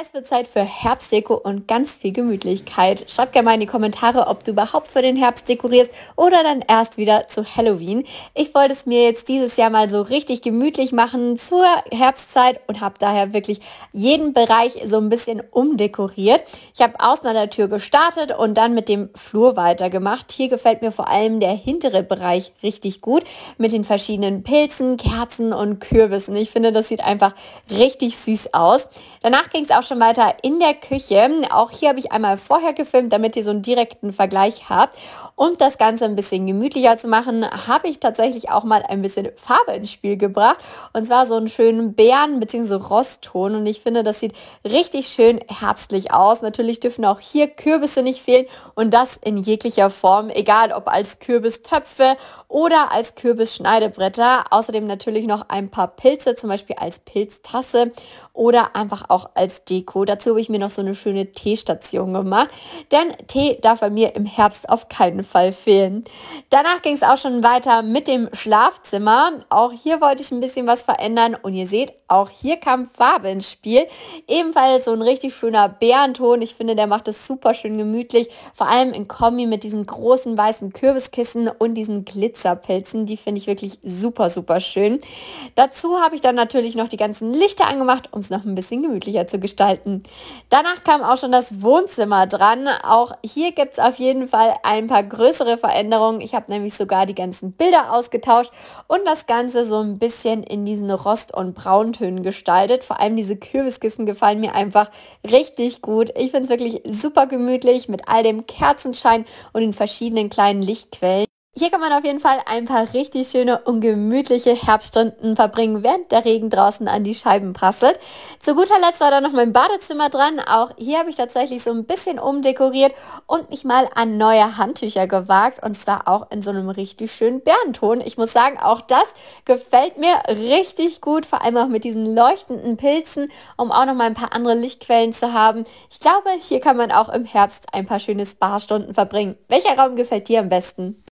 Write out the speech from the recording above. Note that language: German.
Es wird Zeit für Herbstdeko und ganz viel Gemütlichkeit. Schreib gerne mal in die Kommentare, ob du überhaupt für den Herbst dekorierst oder dann erst wieder zu Halloween. Ich wollte es mir jetzt dieses Jahr mal so richtig gemütlich machen zur Herbstzeit und habe daher wirklich jeden Bereich so ein bisschen umdekoriert. Ich habe außen an der Tür gestartet und dann mit dem Flur weitergemacht. Hier gefällt mir vor allem der hintere Bereich richtig gut mit den verschiedenen Pilzen, Kerzen und Kürbissen. Ich finde, das sieht einfach richtig süß aus. Danach ging es auch schon weiter in der Küche. Auch hier habe ich einmal vorher gefilmt, damit ihr so einen direkten Vergleich habt. Um das Ganze ein bisschen gemütlicher zu machen, habe ich tatsächlich auch mal ein bisschen Farbe ins Spiel gebracht. Und zwar so einen schönen Bären- bzw. Rostton. Und ich finde, das sieht richtig schön herbstlich aus. Natürlich dürfen auch hier Kürbisse nicht fehlen und das in jeglicher Form, egal ob als Kürbistöpfe oder als Kürbisschneidebretter. Außerdem natürlich noch ein paar Pilze, zum Beispiel als Pilztasse oder einfach auch als Deko. Deko. Dazu habe ich mir noch so eine schöne Teestation gemacht, denn Tee darf bei mir im Herbst auf keinen Fall fehlen. Danach ging es auch schon weiter mit dem Schlafzimmer. Auch hier wollte ich ein bisschen was verändern und ihr seht, auch hier kam Farbe ins Spiel. Ebenfalls so ein richtig schöner Bärenton. Ich finde, der macht es super schön gemütlich, vor allem in Kombi mit diesen großen weißen Kürbiskissen und diesen Glitzerpilzen. Die finde ich wirklich super, super schön. Dazu habe ich dann natürlich noch die ganzen Lichter angemacht, um es noch ein bisschen gemütlicher zu gestalten gestalten. Danach kam auch schon das Wohnzimmer dran. Auch hier gibt es auf jeden Fall ein paar größere Veränderungen. Ich habe nämlich sogar die ganzen Bilder ausgetauscht und das Ganze so ein bisschen in diesen Rost- und Brauntönen gestaltet. Vor allem diese Kürbiskissen gefallen mir einfach richtig gut. Ich finde es wirklich super gemütlich mit all dem Kerzenschein und den verschiedenen kleinen Lichtquellen. Hier kann man auf jeden Fall ein paar richtig schöne und gemütliche Herbststunden verbringen, während der Regen draußen an die Scheiben prasselt. Zu guter Letzt war da noch mein Badezimmer dran. Auch hier habe ich tatsächlich so ein bisschen umdekoriert und mich mal an neue Handtücher gewagt und zwar auch in so einem richtig schönen Bärenton. Ich muss sagen, auch das gefällt mir richtig gut, vor allem auch mit diesen leuchtenden Pilzen, um auch noch mal ein paar andere Lichtquellen zu haben. Ich glaube, hier kann man auch im Herbst ein paar schöne Spa-Stunden verbringen. Welcher Raum gefällt dir am besten?